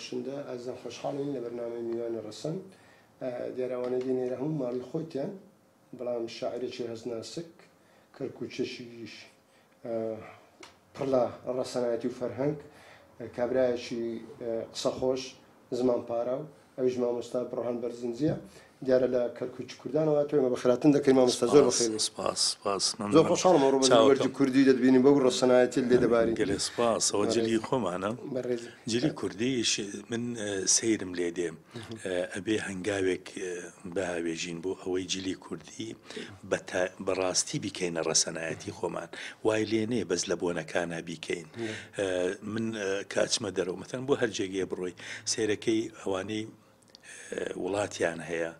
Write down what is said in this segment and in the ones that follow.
بەخشندە ئازان خۆشحاڵین لە بەرنامە میوانە ڕسم دێراوانە دێنێرە هەموو ماڵی خۆتیان بەڵام شاعرێکی هەزناسک کەرک و چشیش پڕلا ڕەسەنایەتی و فەرهەنگ کابراایەکی قسەخۆش زمان پارە و ئەویش مامۆستا بڕۆهان بەرزنجە دیارە لە کەرکوچ کوردانەوە توێمە بەخراتن دەکەین مامەستا زۆر زۆر خۆشحاڵم ڕۆبەرجی کوردی دەبینین بەو ڕۆسەنایەتی لێ دەباری گەلێ سپاس ئەوە جلی خۆمانە جلی کوردیش من سیرم لێ دێم ئەبێ هەنگاوێک بەهاوێژین بۆ ئەوەی جلی کوردی بەڕاستی بیکەینە ڕەسەنایەتی خۆمان وای لێنێ بەس لە بۆنەکانە بیکەین من کاچمە دەرەوە مەتەن بۆ هەرجێگێ بڕۆی سێرەکەی ئەوانەی وڵاتیان هەیە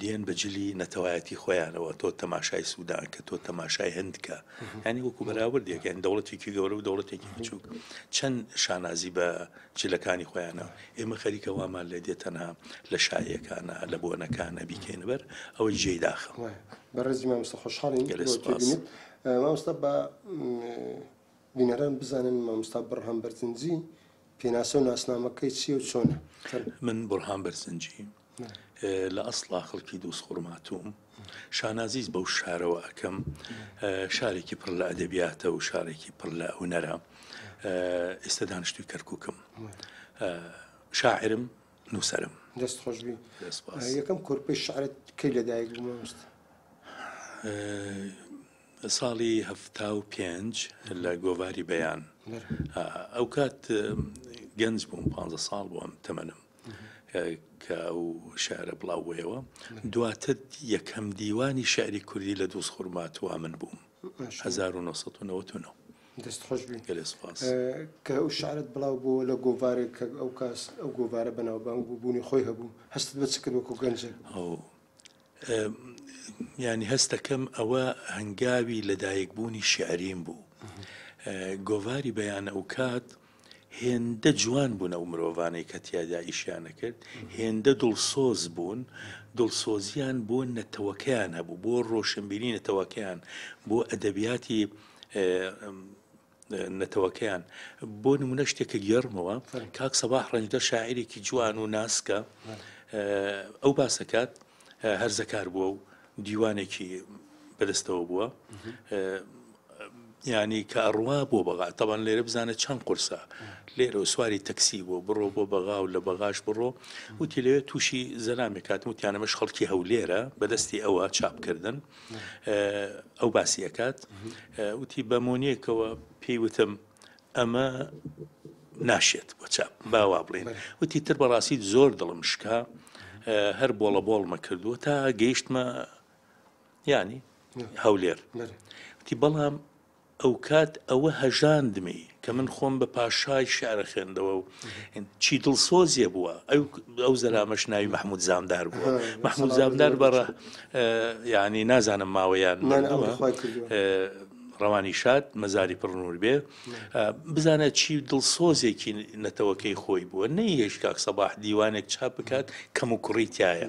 دێن بەجلی نەتەوایەتی خۆیانەوە تۆ تەماشای سوودان کە تۆ تەماشای هەندکە ینی وەکو بەراوردێک یان دەوڵەتێکی گەورە و دەوڵەتێکی بچووک چەند شانازی بە جلەکانی خۆیانەوە ئێمە خەریکە وامان لە دێتەنها لە شایەکانە لە بۆنەکانە بیکەینەبەر ئەوەی جێداخە بەڕێزی مامۆستا خۆشحاڵین مامۆستا بە بینەران بزانن مامۆستا بڕهام بەرزنجی پێناسە و ناسنامەکەی چی و چۆنە من بڕهام بەرزنجیم. لە ئەسڵا خەڵکی دووس خوڕماتوم شانازیز بەو شارەوە ئەەکەم شارێکی پڕ لە ئەدەبیاتە و شارێکی پڕ لە هوەرە ئێستا دانیشتوی کەرککم شاعرم نووسرم دەست خۆشبی یەکەم کورپی شارت کەی لەدایک بمست ساڵی هەفتا و پێنج لە گۆواری بەیان ئەو کات گەنج بووم پ ساڵ بووم تەمەنم کە و شارە بڵاوەوە دواتر یەکەم دیوانی شاری کوردی لە دووس خورمات وا من بووم 1990 کە ئەو شارت بڵاو بوو لە گۆوارێک کە ئەو کاس ئەو گۆوارە بەناوبانگ بوو بوونی خۆی هەبوو هەستت بە چکرد وەکو گەنجێک ینی هەستەکەم ئەوە هەنگاوی لەدایکبوونی شعریم بوو گۆواری بەیان ئەو کات هێندە جوان بوون ئەو مرۆڤانەی کە تیادا ئیشیانە کرد هێندە دڵسۆز بوون دڵسۆزیان بۆ نەتەوەکەیان هەبوو بۆ ڕۆشنبیری نەتەوەکەیان بۆ ئەدەبیاتی نەتەوەکەیان بۆ نمونە شتێکە گەرمەوە کاک سەباح ڕەنجدە شاعرێکی جوان و ناسکە ئەو باسەکات هەرزەکار بووە و دیوانێکی بەدەستەوە بووە ینی کە ئەڕوا بۆ بەغا تەبان لێرە بزانە چەند قرسە لێرە سواری تەکسی بۆ بڕۆ بۆ بەغا و لە بەغاش بڕۆ وتی لەوێت تووشی زەلامی کاتم وتیانەمەش خەڵکی هەولێرە بەدەستی ئەوە چاپکردن ئەو باسیەکات وتی بەمونیەکەوە پێیوتم ئەمە ناشێت بۆ چاپ باوا بڵێن وتی تر بەڕاستی زۆر دڵم شکا هەر بۆڵە بۆڵمە کردووە تا گەیشتمە ینی هەولێر وتی بەڵام ئەو کات ئەوە هەژاندمی کە من خۆم بە پاشای شارە خوێندەوە و چی دڵسۆزیە بووە ئەو زەرامەش ناوی مححمود زامدار بووە مححمود زامدار بەڕە یعنی نازانم ماوەیان ڕەوانی شاد مەزاری پڕنور بێ بزانە چی دڵسۆزێکی نەتەوەکەی خۆی بووە نەی هێشکاک سەباح دیوانێک چاپ بکات کەم و کوڕیتایە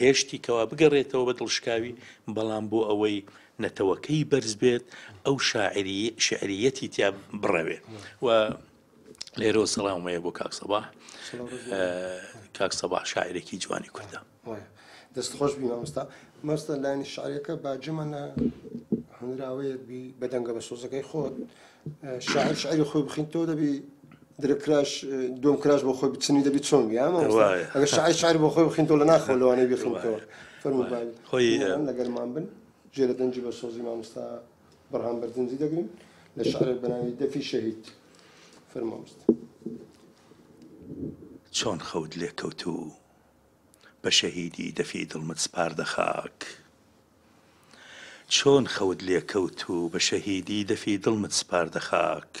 هێشتی کەوا بگەڕێتەوە بە دڵشکاوی بەڵام بۆ ئەوەی نەتەوەکەی بەرز بێت ئەو شاعری شعریەتی تیا بڕەوێ و لێرە سەڵامەیە بۆ کاکسەبا کاکسەبا شاعرێکی جوانی کوردە دەست خۆش بینەوەستا مەستە لاینی شعرەکە باجمەە هەنراوەیەک بی بەدەنگە بە سۆزەکەی خۆت شاعر شعری خۆی بخینتەوە دەبی درکراش دوم کراش بۆ خۆی بچنی دەبی چۆن ئەگە شعری شعری بۆ خۆی بخینتەوە لە ناخۆ لەوانەی بخینتەوە فەرمو خۆی لەگەرمان بن جێرە دەنجی بە سۆزی مامۆستا بەرهام بەردنجی دەگرین لە شعر بەناوی دەفی شەهید فەرمامۆست چۆن خەوت لێ کەوتو بە شەهیدی دەفی دڵمت سپار دەخاک چۆن خەوت لێ کەوتو بە شەهیدی دەفی دڵمت سپار دەخاک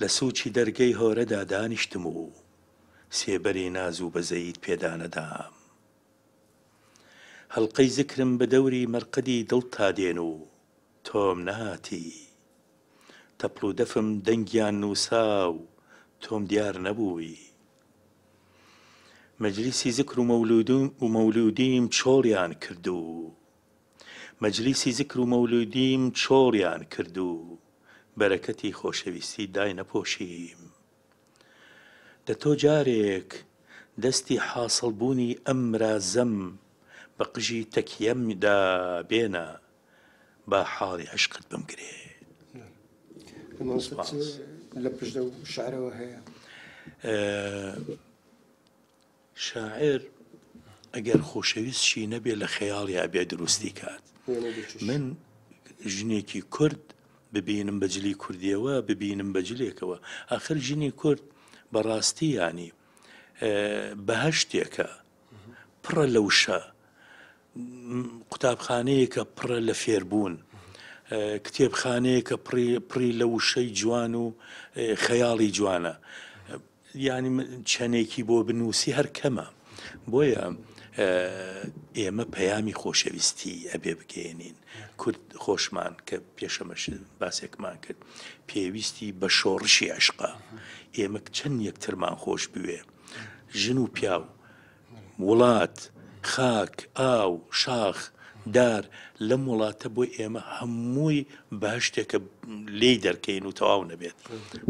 لە سوچی دەرگەی هۆرەدا دانیشتم و سێبەری ناز و بەزەیت پێدانەدام هەڵلقەی زکرم بە دەوری مەرقدی دڵ تا دێن و تۆم ناتی تەپڵ و دەفم دەنگیان نووسا و تۆم دیار نەبووی مەجلیسی زکر و مەولودوم و مەولودیم چۆڵیان کردو مەجلیسی زکر و مەولودیم چۆڵیان کردو بەرەکەتی خۆشەویستی دای نەپۆشیم دە تۆ جارێک دەستی حاصلبوونی ئەمرا زەم بە قژی تەکیەمدا بێنە با حاڵی عشقت بمگرێ لە پشت شارەوە هەیە شاعر ئەگەر خۆشەویستشی نەبێ لە خەیاڵی ئابێ دروستی کات من ژنێکی کورد ببینم بەجلی کوردیەوە ببینم بەجلێکەوە ئاخر ژنی کورد بەڕاستی ینی بەهشتێکە پڕە لەوشە قوتابخانەیەکە پڕە لە فێربوون کتێبخانەیەکە پڕی لە وشەی جوان و خەیاڵی جوانە ینی چەنێکی بۆ بنووسی هەر کەمە بۆیە ئێمە پەیامی خۆشەویستی ئەبێ بگەێنین کورد خۆشمان کە پێشەمەش باسێکمان کرد پێویستی بە شۆڕشی عشقا ئێمە چەند یەکترمان خۆش بوێ ژن و پیاو وڵات خاک ئاو شاخ دار لەم وڵاتە بۆی ئێمە هەمووی باشتێکە لی دەرکەین و تەواو نەبێت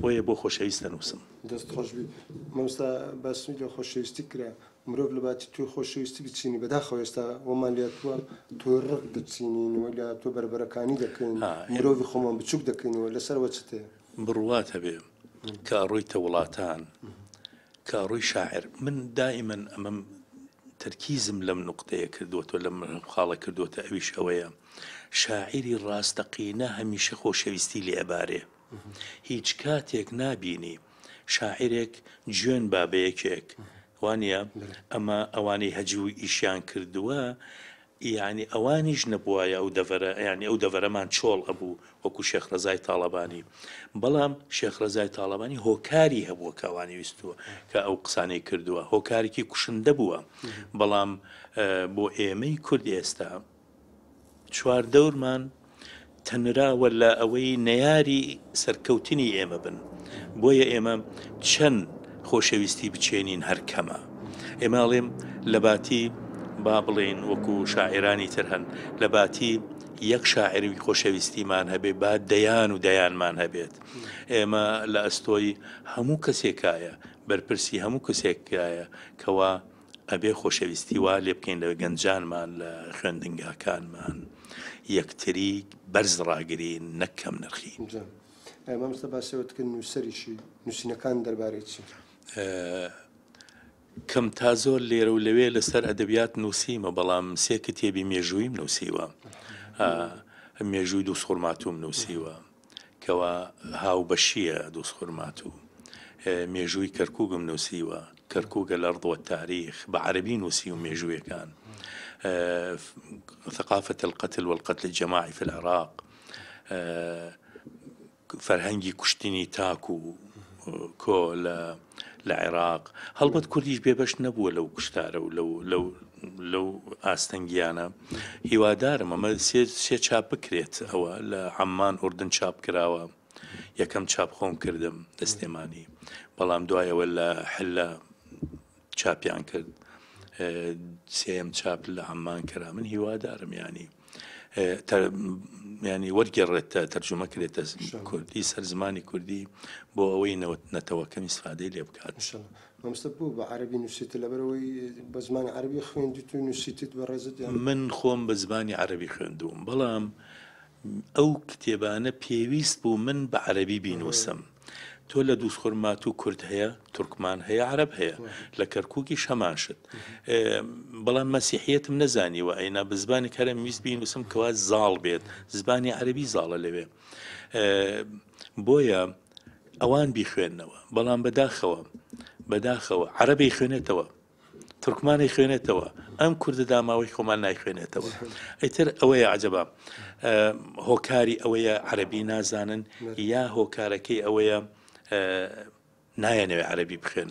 بۆیە بۆ خۆشەویستە نووسم دەست خۆشبی مەستا باسمی لە خۆشەویستی کرا مرۆڤ لە باتی توی خۆشەویستی بچینی بەداخەوە ئێستا وەمان لێتوە تۆ ڕق دەچینینەوە لە تۆ بربەرەکانی دەکەین مرۆڤ خۆمان بچوک دەکەینەوە لەسەرەوە چتێ بڕوات هەبێ کاڕۆیتە وڵاتان کاڕۆی شاعر من دائیمەن ئەمەم تەرکیزم لەم نقطەیە کردوەوە لەم خاڵە کردوتە ئەویش ئەوەیە شاعری ڕاستەقینە هەمیشە خۆشەویستی لێ ئەبارێ هیچ کاتێک نابینی شاعرێک گوێن بابەیەکێک وانە ئەمە ئەوانەی هەجی و ئیشیان کردووە ینی ئەوانیش نەبووایە ئەو دەڤرە ینی ئەو دەڤەرەمان چۆڵ ئەبوو وەکو شێخرەزای تاالبانی بەڵام شێخرەزای تاالبانی هۆکاری هەبووە کەوانی ویستووە کە ئەو قسانەی کردووە هۆکارێکی کوشندە بووە بەڵام بۆ ئێمەی کورد ئێستا چوار دەورمان تەنراوە لە ئەوەی نەیاری سەرکەوتنی ئێمە بن بۆیە ئێمە چەند خۆشەویستی بچێنین هەرکەمە ئێماڵێم لە باتی با بڵێن وەکو شاعرانی تر هەن لە باتی یەک شاعروی خۆشەویستیمان هەبێ با دەیان و دەیانمان هەبێت ئێمە لە ئەستۆی هەموو کەسێکایە بەرپرسی هەموو کەسێکایە کەوا ئەبێ خۆشەویستی وا لێ بکەین لە گەنجانمان لە خوێندنگاکانمان یەکتری بەرز ڕاگرین نەکەم نرخی ئەمەمستە باسەوەتکردن نووسریشی نووسینەکان دەربارەی چی؟ کەم تا زۆر لێرە و لەوێ لەسەر ئەدەبیات نووسیمە بەڵام سێ کتێبی مێژوویم نووسیوە مێژووی دوو سخۆرماتوم نووسیوە کەوا هاو بەشیە دوو سخۆرماتوو مێژووی کەرکوگم نووسیوە کەرکوگە لەڕدوە تاریخ بە عربی نووسی و مێژوویەکان ثقافة القتل والقتل الجماعي في العراق فرهنجي كشتيني تاكو كول لە عێراق هەڵبەت کوردیش بێبش نەبووە لەو کوشتارە و لەو لەو ئاستەنگیانە هیوادارم ئەمە سێ چاپ بکرێت ئەوە لە عمان ئوردن چاپ کراوە یەکەم چاپخۆم کردم دەستێمانی بەڵام دوایەوە لە حلە چاپیان کرد سم چاپ لە ئەممان کرا من هیوادارم ینی ینی وەرگێڕێتە تەرجمەکرێتە کوردی سەر زمانی کوردی بۆ ئەوەی نەتەوەکەمی سفادەی لێ بکات مەمستە بوو بە عربی نووسیت لەبەرەوەی بە زمان عربی خوێندی تو نووسیت بە ڕێزت من خۆم بە زمانی عربی خوێندوم بەڵام ئەو کتێبانە پێویست بوو من بە عربی بینوسم. تۆ لە دووسخۆرمات و کورد هەیە تورکمان هەیە عرب هەیە لە کەرکووکی شەماشت بەڵام مەسیحیتم نەزانیوە ئەینا بە زبانی کەرە ویست بین وسم کەوا زاڵ بێت زبانی عربی زاڵە لەوێ بۆیە ئەوان بیخوێندنەوە بەڵام بەداخەوە بەداخەوە عربی خوێنێتەوە تورکمانی خوێنێتەوە ئەم کووردە داماوەی خۆمان نایخوێنێتەوە ئەتر ئەوەیە عجبە هۆکاری ئەوەیە عربی نازانن یا هۆکارەکەی ئەوەیە نایەنەوێ عەربی بخێنن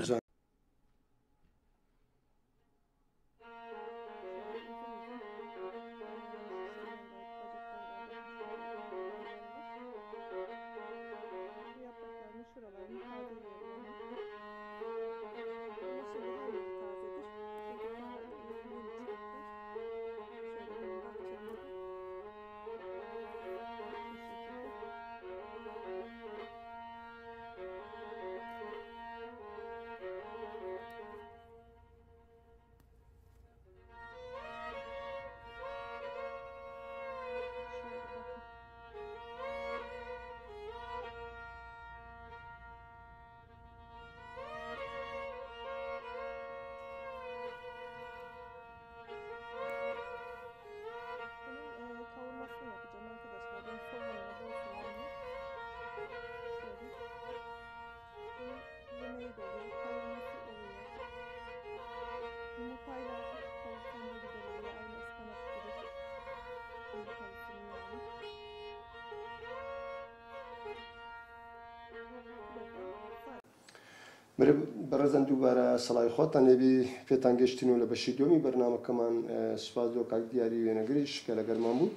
بەڕێزان دووبارە سەڵای خۆتان نێبی پێتان گەشتین و لە بەشی دومی بەرنمەکەمان سوپاز و کاک دیاری وێنەگریش کە لە گەرمان بوو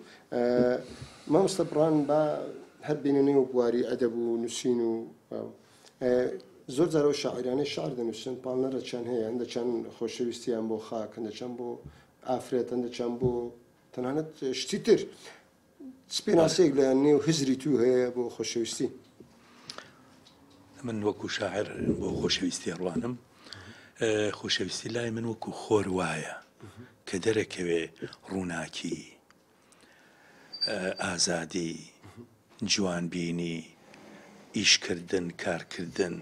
مامستە بڕان بە هەر بینێنەی و بواری ئەدەب و نووسین و زۆر زارەوە شاعرانەی شار دەنووسن پان لەرە چەند هەیە ئەندە چەند خۆشەویستیان بۆ خاکەندە چەند بۆ ئافرێت ئەندە چەند بۆ تەنانەت شتی تر سپێناسێک لە نێو هزری تو هەیە بۆ خۆشەویستی من وەکو شاعر بۆ خۆشەویستی ڕوانم خۆشەویستی لای من وەکو خۆر وایە کە دەرەکەوێ ڕووناکی ئازادی جوانبینی ئیشکردن کارکردن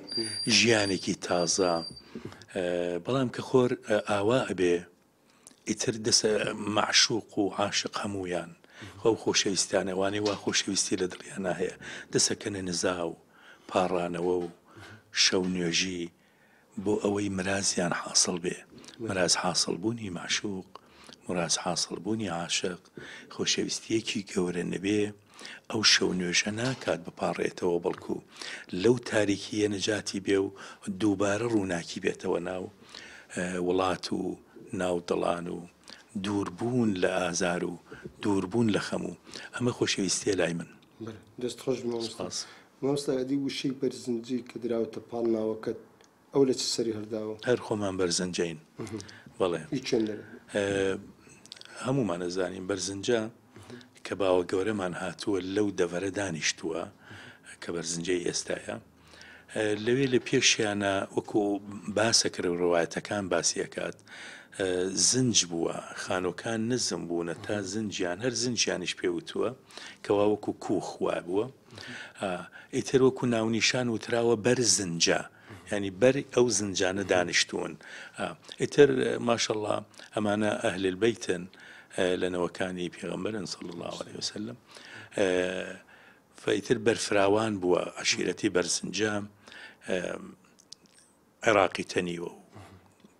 ژیانێکی تازە بەڵام کە خۆر ئاوا ئەبێ ئیتر دەسە معشوق و عاشق هەمویان خەو خۆشەویستانەوانی وا خۆشەویستی لە دڵیان هەیە دەسەکەنە نزا و پاڕانەوە و شەو نوێژی بۆ ئەوەی مرازیان حاصل بێ مراز حاصل بوونی معشوق مراز حاصل بوونی عاشق خۆشەویستیەکی گەورە نەبێ ئەو شەو نوێژە ناکات بپارڕێتەوە بەڵکو لەو تاریکیە نەجاتی بێ و دووبارە ڕووناکی بێتەوە ناو وڵات و ناودڵان و دووربوون لە ئازار و دووربوون لە خەموو ئەمە خۆشەویستێ لای من دەست خۆش مامۆستا ئەدی وشەی بەرزنجی کە دراوتە پاڵ ناوەکەت ئەو لە چ سەری هەرداوە هەر خۆمان بەرزنجین بڵێ هەمومانە زانین بەرزنجە کە باوە گەورەمان هاتووە لەو دەڤەرە دانیشتووە کە بەرزنجەی ئێستاە لەوێ لە پێشیانە وەکو باسەکرە ڕواایەتەکان باسیەکات زنج بووە خانۆکان نزم بوونە تا زنجیان هەر زنجیانیش پێوتووە کەوا وەکو کوخوا بووە ئیتر وەکو ناونیشان وتراوە بەر زنجە. ینی بەر ئەو زنجانە دانیشتون ئیتر ماشەله ئەمانە ئەهل بیتن لەنەوەکانی پێغمبەرن سڵ الله عليه وسلم فەیتر بەرفراوان بووە عشیرەتی بەرزنجە عێراقی تەنیوە و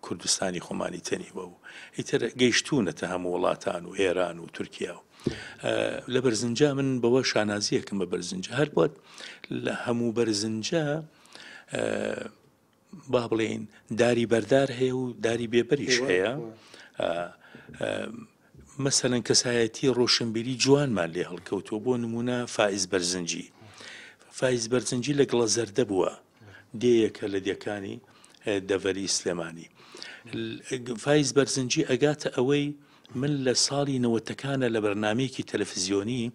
کوردستانی خۆمانی تەنیوە و ئیتر گەیشتونەتە هەموو وڵاتان و ئێران و تورکیا و لە بەرزنجا من بەوە شانازیەکەم بە بەرزنجە هەر بۆت لە هەموو بەرزنجە با بڵێن داری بەردار هەیە و داری بێبەریش هەیە مەسەرەن کەسایەتی ڕۆشنبیری جوانمان لێ هەڵکەوتوە بۆ نمونە فائز بەرزنجی فایز بەرزنجی لە گڵە زەردە بووە دەیەکە لە دەکانی دەڤەری سلێمانی فایز بەرزنجی ئەگاتە ئەوەی من لە ساڵی نەوەتەکانە لە بەرنمەیەکی تەلەفزیۆنی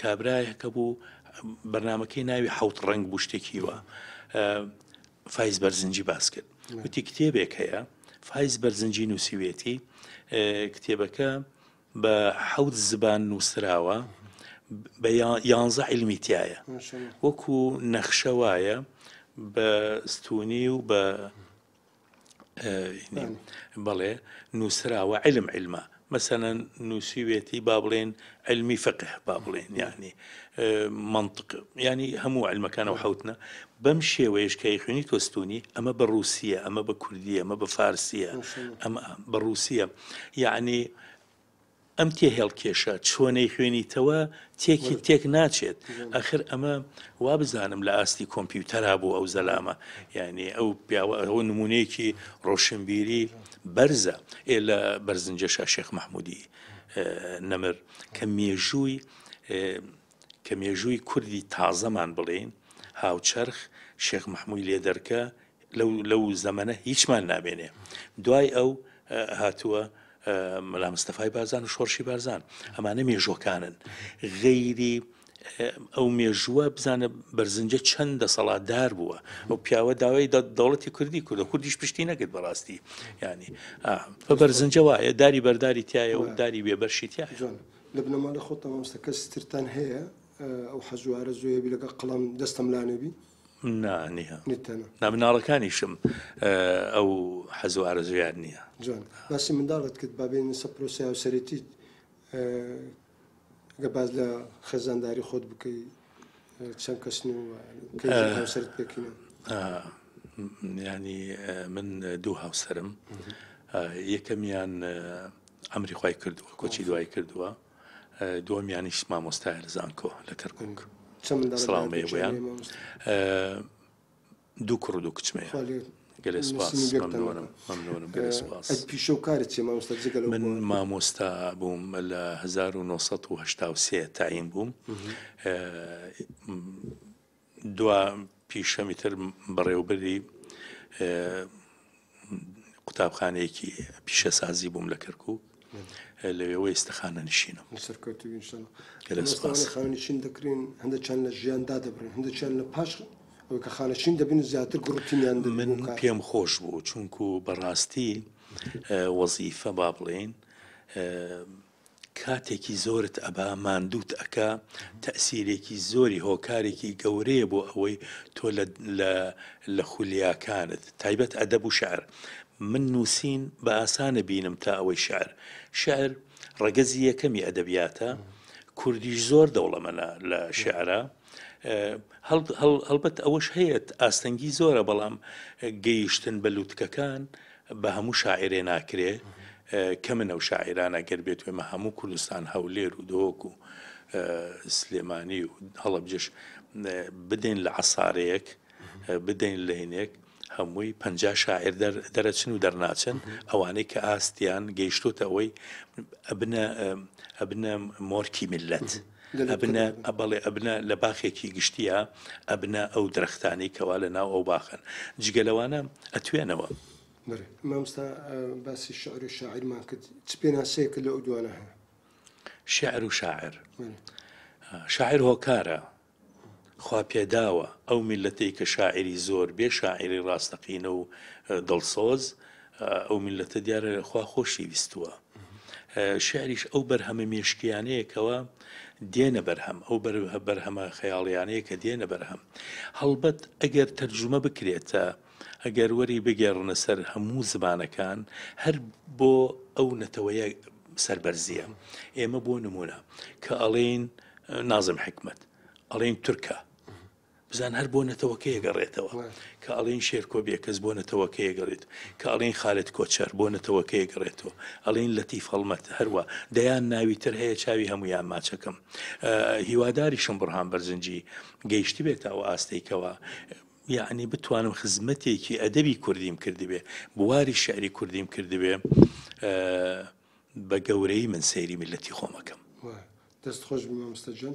کابراایەکە بوو بەرنمەکەی ناوی حوت ڕنگ بوو شتێکیوە فیز بەرزنجی باس کرد وتی کتێبێک هەیە فیز بەرزنجی نووسیوێتی کتێبەکە بە حەوت زبان نووسراوە بە یانزە علمیتیایە وەکو نەخشەوایە بە ستونی و بە يعني إيه، نعم. نعم. بەڵێ نووسراوە علم علما مثلا نووسیوێتی بابلين علمي علمی فقه بابلين يعني یعنی آه، منطق يعني همو علمەکانەوە نعم. حوتنە حوتنا شێوەیەشکای خوێنی تۆستونی ئەمە بە رووسە ئەمە اما کوردیە اما بە فارسیە ئەمە یعنی ئەم تێ هێڵکێشە چۆنەی خوێنیتەوە تێکی تێک ناچێت ئەخر ئەمە وا بزانم لە ئاستی کۆمپیوتەرا بوو ئەو زەلامە یعنی ئەو ئەوە نمونەیەکی ڕۆشنبیری بەرزە ئێ لە بەرزنجەشە شێخ مححمودی نەمر کە مێژووی کە مێژووی کوردی تازەمان بڵێن هاوچەرخ شێخ مححموی لێ دەرکە لەو زەمەە هیچمان نابێنێ دوای ئەو هاتووە مەلا مستەفای بازان و شۆرشی بارزان ئەمانە مێژۆکانن غەیری ئەو مێژووە بزانە بەرزنجە چەندە سەڵاتدار بووە ئەو پیاوە داوای دەوڵەتی کوردی کوردە کوردیش پشتی نەکرد بەڕاستی ینی بە بەرزنجە وایە داری بەرداری تایە و داری بێبەرشی تیا لە بنەمانە خۆتەوەمستەکە سترتان هەیە ئەو حەزوارە زۆیەبی لەگە قەڵام دەستەم لانەبی نامناڵەکانی شم ئەو حەز و ئارزویان نییە جوان باسی منداڵت کرد بابێن سە پرۆسی هاوسەرەتی گە باز لە خەزانداری خۆت بکەی چەند کەسن وسەر پێکینە ینی من دوو هاوسرم یەکەمیان ئەمری خی کردووە کۆچی دوای کردووە دووەمیانیش مامۆستا هەرزانکۆ لە کەرکک. سلام بێیان دوو کوڕ دوو کچمێ پیشکارێت من مامۆستا بووم لە 1970 تاین بووم دو پیشەمیتر بەڕێوبەری قوتابخانەیەکی پیشەسازی بووم لە کەرکوو لەوێەوە ئێستاخانە نشینم خانشین دەکرین هەندە چند لە ژیاندا دەبن هەندە چند لە پاش کە خانەشین دەبین زیاتر گرتینیان من پێم خۆش بوو چونکو بەڕاستی وەزیفە با بڵێن کاتێکی زۆرت ئەبا مادووت ئەکا تەسیرێکی زۆری هۆکارێکی گەورەیە بۆ ئەوەی تۆ لە خولیاکانت تایبەت ئەدەب و شعر من نووسین بە ئاسانە بینم تا ئەوەی شعر شعر ڕگەزی یەکەمی ئەدەبیاتە کوردیش زۆر دەوڵەمەە لە شعرە هەڵبەت ئەوەش هەیەت ئاستەنگی زۆرە بەڵام گەیشتن بە لووتکەکان بە هەموو شاعرێ ناکرێ کە منە و شاعرانەگەر بێت وێمە هەموو کوردستان هەولێر و دۆک و سلێمانی و هەڵبجش بدەین لە عسارەیەک بدەین لەینێک هەمووی پ شاعر دەرەچن و دەرناچن ئەوانەی کە ئاستیان گەیشتوتە ئەوەی ئەبنە مۆرکی ملەت. ئەبنە ئەبڵێ ئەبنە لە باخێکی گشتیە ئەبنە ئەو درەختانی کەوا لە ناو ئەو باخن جگەلەوانە ئەتوێنەوە. مامستا باسی شعر شاعرمان کرد چ پێ ناسەیەکە لە ئەو دوانە هەیە شعر و شاعر شاعر هۆکارە خوا پێداوە ئەو میلەتەی کە شاعری زۆر بێ شاعری ڕاستەقینە و دڵسۆز ئەو میلەتە دیارە خوا خۆشی ویستووە. شعریش ئەو بەرهەمە مێشکیانەیەکەوە دێنە بەرهەم ئەو بەرهەمە خەیاڵیانەیە کە دێنە بەرهەم. هەڵبەت ئەگەر تەرجمە بکرێتە ئەگەر وەری بگەڕنە سەر هەموو زبانەکان هەر بۆ ئەو نەتەوەیە سربەرزیە. ئێمە بۆ نمونە کە ئەڵێن نازم حکمت ئەڵێن تورکە. بزان هەر بۆ نەتەوەکە ێگەڕێتەوە کە ئەڵین شێرکۆبیە کەس بۆ نەتەوەکە ێگەڕێت کە ئەڵین خالت کۆچەر بۆ نەتەوەکە ێگەڕێتەوە ئەڵین لەتی فەڵمەت هەروە دەیان ناوی تر هەیە چاوی هەمویان ماچەکەم هیواداری شمبڕهان بەرزنجی گەیشتی بێتەوە ئاستێکەوە یعنی بتوانم خزمەتێکی ئەدەبی کوردیم کردبێ بواری شعری کوردیم کردبێ بە گەورەی من سەیری میلەتی خۆمەکەم دەست خۆش مامستەجان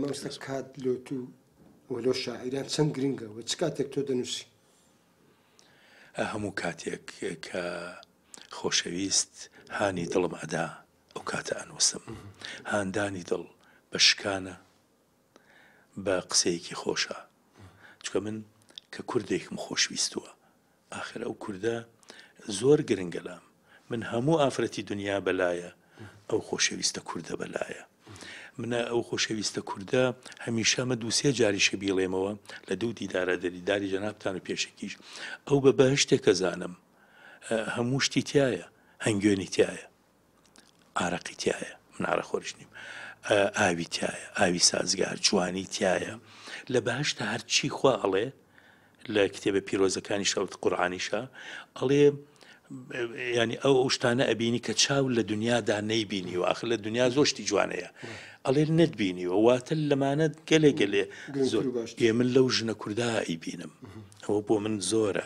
مامستە کات لۆ تو و لۆ شاعیران چەند گرنگەوە چ کاتێک تۆ دەنووسی هەموو کاتێک کە خۆشەویست هانی دڵم ئەدا ئەو کاتە ئەنووسم هاندانی دڵ بە شکانە بە قسەیەکی خۆشە چکە من کە کوردێکم خۆشویستووە آخر ئەو کووردە زۆر گرنگەلام من هەموو ئافرەتی دنیا بەلایە ئەو خۆشەویستە کووردە بەلایە منە ئەو خۆشەویستە کووردە هەمیشەمە دووسێ جاریشە بیڵێمەوە لە دوو دیدارە دەریداری جەنابتان و پێشکیش ئەو بە بەهشتێک کەزانم هەموو شتی تایە هەنگوێنی تایە ئارەقی تایە منارە خۆش نیم ئاوی تایە ئاوی سازگار جوانی تایە لە باشتە هەرچی خوا ئەڵێ لە کتێبە پیرۆزەکانی شەوت قورآانیشە ئەڵێ ینی ئەو شتانە ئەبینی کە چاو لە دنیادا نەیبینی و ئاخر لە دنیا زۆشتی جوانەیە ئەڵێ نەتبینیەوە واتە لەمانەت گەلێ گەلێ زۆر ئێ من لەو ژنە کوردایی بینم ئەوە بۆ من زۆرە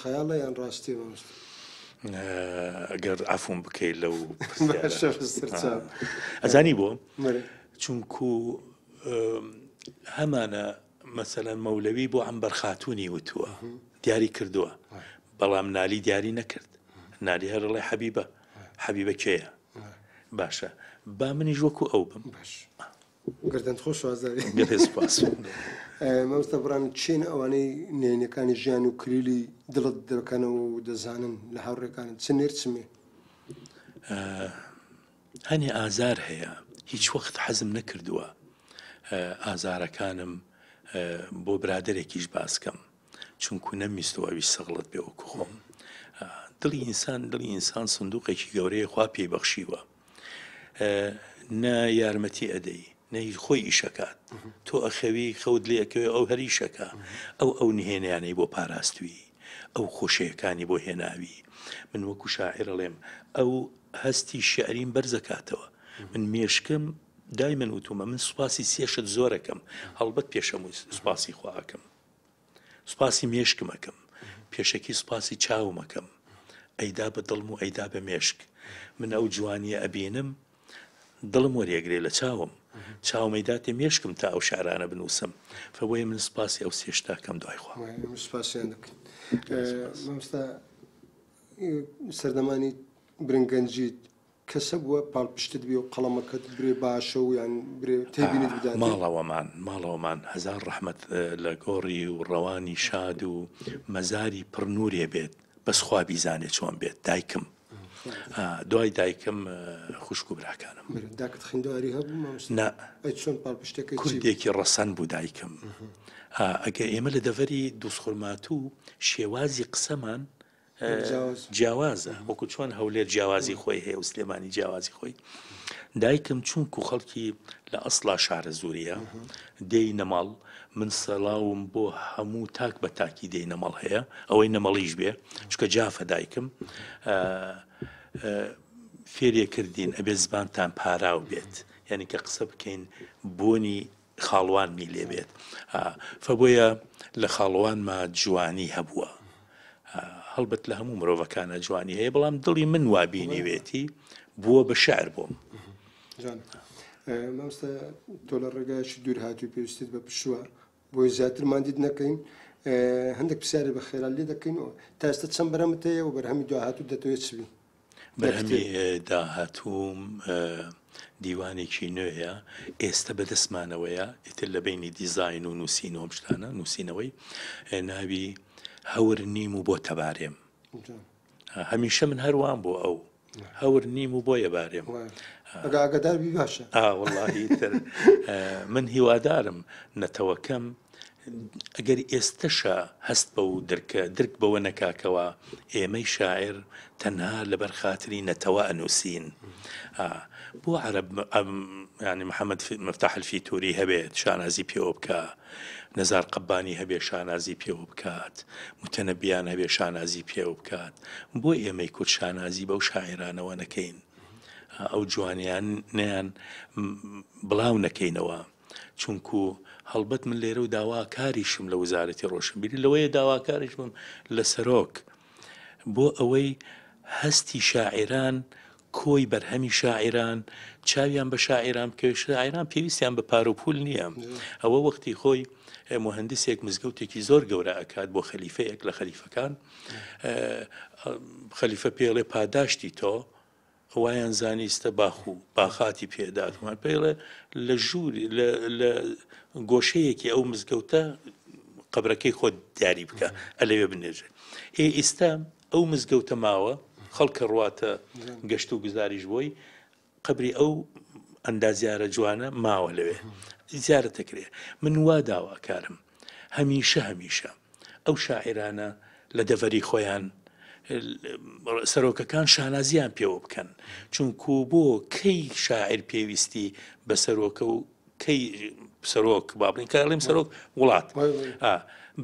خیاڵیان ڕاستی ئەگەر ئافون بکەیت لەو ئەزانی بۆ چونکو هەمانە مەسەەن مەولەوی بۆ ئەمبەر خاتونی وتووە دیاری کردووە بەڵام نالی دیاری نەکرد نالی هەرڵی حەبیبە حەبیبە کێە باشە با منیش وەکو ئەو بم باش گردن خۆش مەمستە بران چین ئەوانەی نێنەکانی ژیان و کلیلی دڵت دەکەنەوە و دەزانن لە هاوڕێکانت چ نێرچمێ هەنێ ئازار هەیە هیچ وەخت حەزم نەکردووە ئازارەکانم بۆ برادێکیش باسکەم چونکو نەمیستەوەوی سەغڵت بێوەکو خۆم دڵی ئینسان دڵی ئینسان سندوقێکی گەورەیە خوا پێی بەخشیوە نا یارمەتی ئەدەی نەی خۆی ئیشەکات تۆ ئەخەوی خەوت لێەکەوێ ئەو هەریشەکە ئەو ئەو نهێنیانەی بۆ پاراستوی ئەو خۆشەیەەکانی بۆ هێناوی من وەکو شاعرەڵێم ئەو هەستی شعریم بەرزەکاتەوە من مێشکم دای من وتومە من سوپاسی سێشت زۆرەکەم هەڵبەت پێشەم سوپاسی خواکەم سوپاسی مێشکمەکەم پێشەکی سوپاسی چاومەکەم ئەیدا بە دڵم و ئەیدا بە مێشک من ئەو جوانیە ئەبینم دڵم وەریەگرێ لە چاوم چاومەداتێ مێشکم تا ئەو شارانە بنووسم فەبۆیە من سپاسی ئەو سێشتاکەم دوایخوا سەردەمانی برنگەنجیت کەسە بووە پاڵپشتت بێ و قەڵەمەکەت برێ باشە و یان ماڵەوەمان ماڵەوەمان هزار ڕحمت لە گۆڕی و ڕەوانی شاد و مەزاری پرنوورێ بێت بەسخوا بیزانێ چۆن بێت دایکم دوای دایکم خوشک و براکانم کوردێکی ڕەسەن بوو دایکم ئەگە ئێمە لە دەڤری دووسخورمات و شێوازی قسەمان جیاوازە وەکو چۆن هەولێر جیاوازی خۆی هەیە و سلێمانی جیاوازی خۆی دایکم چونکو خەڵکی لە ئەسلا شارە زوریە دێی نەماڵ من سەلاوم بۆ هەموو تاک بە تاکی دەی نەمەڵ هەیە ئەوەی نەمەڵیش بێ چکە جافە دایکم فێریە کردین ئەبێ زبانتان پاراو بێت یعنی کە قسە بکەین بۆنی خاڵوانمی لێبێت فەبۆیە لە خاڵوانمە جوانی هەبووە هەڵبەت لە هەموو مرۆڤەکانە جوانی هەیە بەڵام دڵی من وابینیوێتی بووە بە شعر بووم مامۆستا تۆ لە ڕێگایشی دوور هاتووی پێویستیت بە پشووە بۆی زیاترمان دیت نەکەین هەندێک پرسیارە بە خێرا لێ دەکەین و تاستا چەند بەرەمتەیە و بەرهەمی داهاتوو دەتەوێت چبی بەرهەمی داهاتوم دیوانێکی نوێیە ئێستا بەدەستمانەوەیە ئیتر لە بینی دیزین و نووسینەوە شتانە نووسینەوەی ناوی هەور نیم و بۆ تەبارێم هەمیشە من هەروان بۆ ئەو هەور نیم و بۆیە بارێم ئەگاگەداربی باشە ئاوەڵی من هیوادارم نەتەوەکەم ئەگەر ئێستەشە هەست بە و درکە درک بەوە نەکاکەوە ئێمەی شاعر تەنها لەبەر خااتری نەتەوە ئەنووسین بۆ عرب ینی محەممەد مفتاحلفی تووری هەبێت شانازی پێوە بکە نەزار قبانی هەبێ شانازی پێوە بکات متەنەبیان هەبێ شانازی پێوە بکات بۆ ئێمەی کورد شانازی بەو شاعرانەوە نەکەین ئەو جوانیان نیان بڵاو نەکەینەوە چونکو هەڵبەت من لێرە و داواکاریشم لە وزارەتی ڕۆشنبیری لەوەیە داواکاریش بم لە سەرۆک بۆ ئەوەی هەستی شاعران کۆی بەرهەمی شاعران چاویان بە شاعران بکەوێت شاعران پێویستیان بە پارۆپول نییە ئەوە وەختی خۆی مهندسێک مزگەوتێکی زۆر گەورە ئەکات بۆ خەلیفەیەک لە خەلیفەکان خەلیفە پێڵێ پاداشتی تۆ وایان زانیستە باخ و باخاتی پێدامان پێڵێ لە ژووری لە گۆشەیەکی ئەو مزگەوتە قبرەکەی خۆت دیاری بکە ئە لەوێ بنێژێ ئێ ئێستا ئەو مزگەوتە ماوە خەڵکە ڕاتە گەشت و گزاریش بۆی قبری ئەو ئەندازیارە جوانە ماوە لەوێ زیارە تەکرێ من وا داواکارم هەمیشە هەمیشە ئەو شاعرانە لە دەڤەری خۆیان سەرۆکەکان شانازیان پێوە بکەن چونکو بۆ کەی شاعر پێویستی بە سەرۆکە و کەی سەرۆک بابنین کارڵیم سەرۆک وڵات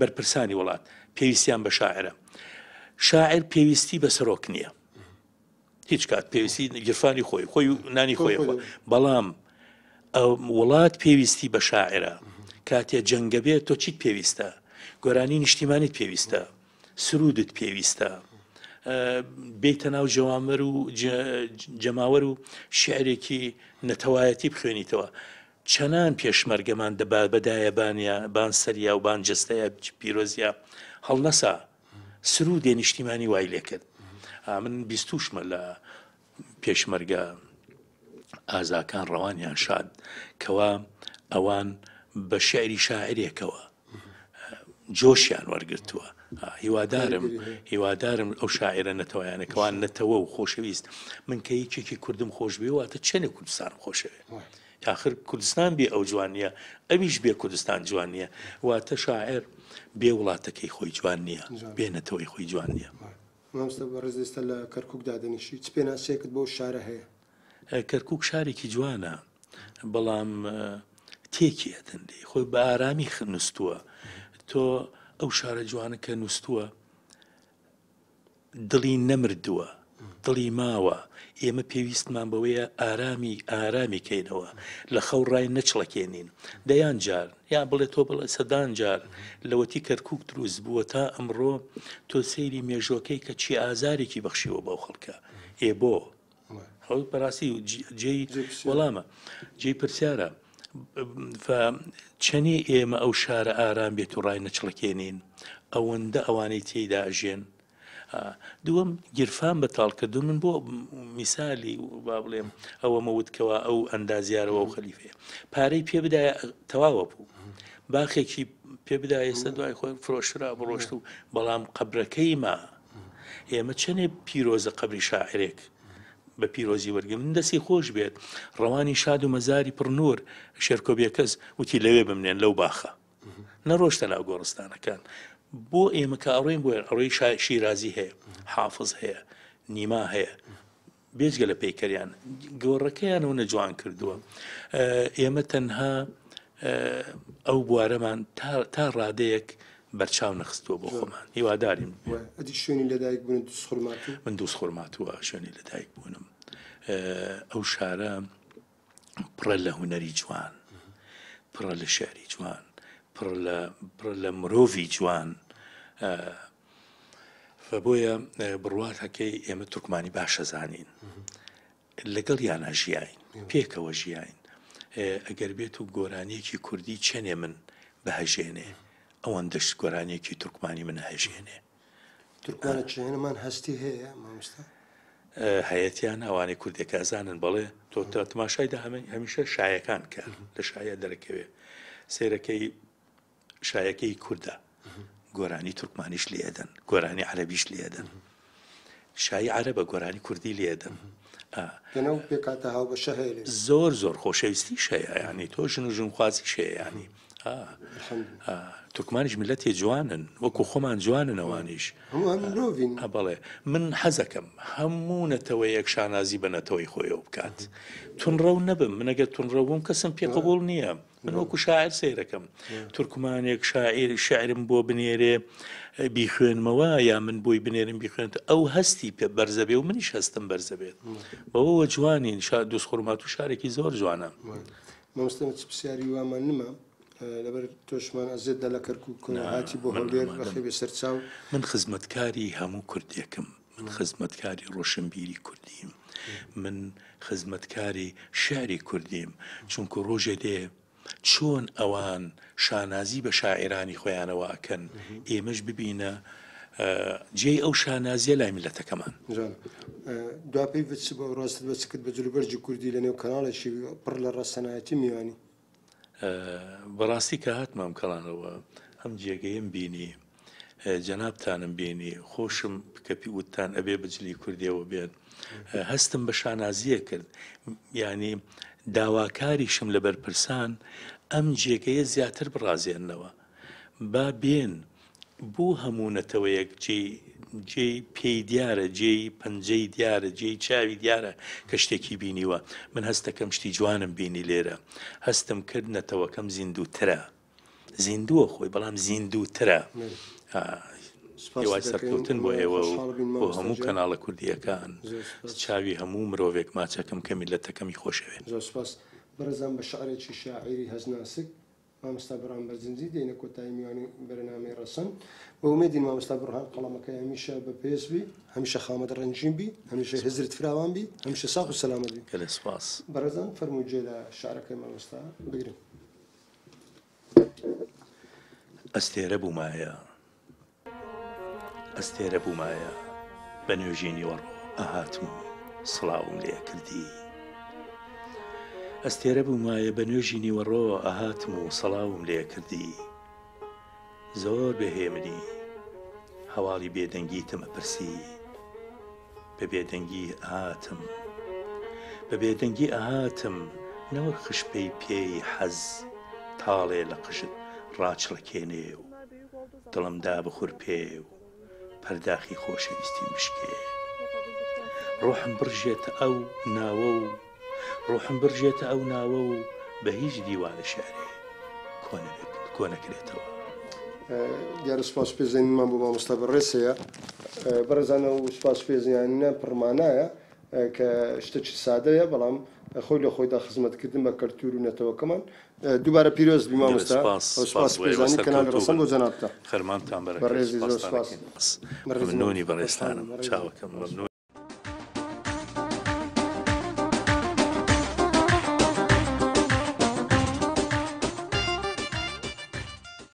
بەرپرسانی وڵات پێویستیان بە شاعرە شاعر پێویستی بە سەرۆک نییە هیچ کات پێویستی گرفانی خۆی خۆی نانی خۆی بەڵام وڵات پێویستی بە شاعرە کاتێ جەنگەبێت تۆ چیت پێویستە گۆرانی نیشتیمانیت پێویستە سرودت پێویستە بیتە ناو جەوامەر و جەماوەر و شعرێکی نەتەوایەتی بخوێنیتەوە چەنان پێشمەرگەمان دەبا بەدایەبانە بان سەریا و بان جستەیە پیرۆزیە هەڵنەسا سرو دێ نیشتیمانی وای لێ کرد من بیستوشمە لە پێشمەرگە ئازاکان ڕەوانیان شاد کەوا ئەوان بە شعری شاعرێکەوە جۆشیان وەرگتووە هیوادارم هیوادارم ئەو شاعرە نەتەوەیانەکەوان نەتەوە و خۆشەویست من کە هیچێکی کوردم خۆش بێ واتە چنێ کوردستانم خۆشەوێ تاخر کوردستان بێ ئەو جوانیە ئەویش بێ کوردستان جوان نیە واتە شاعر بێ وڵاتەکەی خۆی جوان نییە بێنەتەوەی خۆی جوان نییە مامستە بەڕزێستا لە کەرکک دانیشی چ پێ ناسێکت بۆ شارە هەیە کەرکک شارێکی جوانە بەڵام تێکیەتن خۆی بە ئارامی خنوستووە تۆ ئەو شارە جوانە کە نووسووە دڵی نەمردووە دڵی ماوە ئێمە پێویستمان بەوەیە ئارامی ئارامیکەینەوە لە خەو ڕای نەچڵەکێنین دەیان جار یان بڵێت تۆ بڵێ سەدان جار لەوەتی کەرکک دروست بووە تا ئەمڕۆ تۆ سەیری مێژۆکەی کە چی ئازارێکی بەخشیوە بەو خەڵکە ئێ بۆ پراسی جێی وەڵامە جێی پرسیارە چەنی ئێمە ئەو شارە ئارام بێت و ڕای نەچڵکێنین ئەوەندە ئەوانەی تێدا ئەژێن دووەم گرفان بەتاڵکردون من بۆ میسالی با بڵێم ئەوەمەوتکەوە ئەو ئەندازیارەوە و خەلیفەیە پارەی پێ بدایە تەواوە بوو باخێکی پێ بدای ئێستا دوای خۆی فرۆشرا بڕۆشت و بەڵام قبرەکەی ما ئێمە چەنێ پیرۆزە قبری شاعرێک بە پیرۆزی وەرگم من دەستی خۆش بێت ڕەوانی شاد و مەزاری پرنور شێرکۆبیە کەس وتی لەوێ بمنێن لەو باخە نەڕۆشتە لاو گۆڕستانەکان بۆ ئێمە کە ئەڕێن بۆ ئەڕێی شیرازی هەیە حافظ هەیە نیما هەیە بێجگە لە پیکەریان گۆڕەکەیانەوە نەجوان کردووە ئێمە تەنها ئەو بوارەمان تا ڕادەیەک بەرچاو نەخستووە بۆ خۆمان هیواداریم ئەدی شوێنی لەدایک بوون دوخورمات من دووس خورماتوە شوێنی لەدایک بوونم ئەو شارە پڕە لە هوەری جوان پڕە لە شاری جوان پڕ لە مرۆڤی جوان بۆیە بڕوات هەکەی ئێمە تورکمانی باشە زانین لەگەڵ یانە ژیاین پێکەوە ژیاین ئەگەر بێت و گۆرانیەکی کوردی چنێ من بەهژێنێ ئەوەن دەشت گۆرانێکی تورکمانی من هەژێنێ تورکمانمان هەستی هەیە مامۆستا هەیەیان ئەوانی کوردێکازانن بەڵێ تۆ تەماشایدا هەمە هەمیشە شایەکان کرد لە شایە دەرەکەوێ سێرەکەی شایەکەی کووردا گۆرانی تورکمانیش لێدەن گۆرانی عەربیش لێدەن شایی عەرە بە گۆرانی کوردی لێدەن. زۆر زۆر خۆشەویستی شەیەیانی تۆ ژن و ژنخوازی شەیەیانی تورکمانیش ملەتی جوانن وەکو خۆمان جوانن ئەوانیش بەڵێ من حەزەکەم هەموو نەتەوە یەک شانازی بنەتەوەی خۆیەوە بکات تونڕەو نەبم منەگە تونڕەوبووم کەسم پێ قبول نییە من وەکو شاعر سیرەکەم تورکمانێک شاعر شاعرم بۆ بنێرێ بیخوێنمەوە یا من بۆی بنێرم بیخوێن ئەو هەستی پێ بەرزەبێ و منیش هەستم بەرزەبێت بەەوە جوانین شاد دوسخورمات و شارێکی زۆر جوانە. مەمستە پرسیاری وامان نمە لەبەر تۆشمان ئەزێت دە لە کەرک و کنەهاتی بۆ هەولێر بەخێ بێ سەرچاو من خزمەتکاری هەموو کوردیەکەم من خزمەتکاری ڕۆشنبیری کوردیم من خزمەتکاری شاری کوردیم چونکە ڕۆژێ دێ چۆن ئەوان شانازی بە شاعرانی خۆیانەوەکەن ئێمەش ببینە جێ ئەو شانازیە لای میلەتەکەمان دواپی بچ بە ڕاست بەچکت بە جلوبەرجی کوردی لە نێو کەناڵێکی پڕ لە ڕاستەنایەتی میوانی بەڕاستی کە هاتمام کەڵانەوە هەم جێگەیم بینی جەنابتانم بینی خۆشم کەپی وتان ئەبێ بجلی کوردیەوە بێن هەستم بە شانازیە کرد ینی داواکاریشم لە بەرپرسان ئەم جێگەیە زیاتر بڕازێننەوە با بێن بوو هەمونەتەوە یەکجی جێ پێی دیارە جێی پەنجەی دیارە جێی چاوی دیارە کە شتێکی بینیوە من هەستەکەم شتی جوانم بینی لێرە هەستم کردنەتەوەکەم زیندووترە زیندووە خۆی بەڵام زیندووترە وای سەرکەوتن بۆ ئێوە بۆ هەموو کەناڵە کوردیەکان چاوی هەموو مرۆڤێک ماچەکەم کەمیلەتەکەمی خۆشەوێت بەرزان بە شعرێکی شاعری هەزناسک مامۆستا بڕان بەرزنجی دێنە کۆتایی میوانی بەرنامی ڕسم بە ومێدین مامۆستا بڕان قەڵەمەکە هەمیشە بە پێسبی هەمیشە خامد ڕنجین بی هەمیشە هزرت فراوان بی هەمیشە ساخ و سەلامەت بی کە لە سپاس بەرەزان مامستا لە شارەکەی مامۆستا بگرن ئەستێرە بوومایە ئەستێرە بوومایە بە نوێژینی وەڕۆ ئەهاتم سڵاوم لێ کردی. ئەستێرە بوومایە بە نوێژی نیوەڕۆ ئەهاتم و سەڵاوم لێ کردی زۆر بەهێمنی هەواڵی بێدەنگی تەمەپرسی بە بێدەنگی ئاتم بە بێدەنگی ئاهاتم نەوە خشپەی پێی حەز تاڵێ لە قشت ڕاچڕکێنێ و دڵمدا بخور پێ و پەرداخی خۆشەویستی مشکێ ڕۆحم برژێت ئەو ناوە و ڕۆحم برژێتە ئەو ناوە و بە هیچ دیوانە شارێ کۆنەبێت کۆنەکرێتەوە دیارە سپاس پێزانینمان بۆ مامۆستا بەڕێسەیە بەرەزانە و سپاس پێزیانە پڕمانایە کە شتەی سادەیە بەڵام خۆی لە خۆیدا خزمەتکردن بە کەرتور و نەتەوەکەمان دووبارە پیرۆز بیمامۆستازانی کەناڵ ڕسم بۆ جەنابتا خەرمانتان بەڕێزی زۆر سپاس نۆنی بەڕێستانم چاوەکەم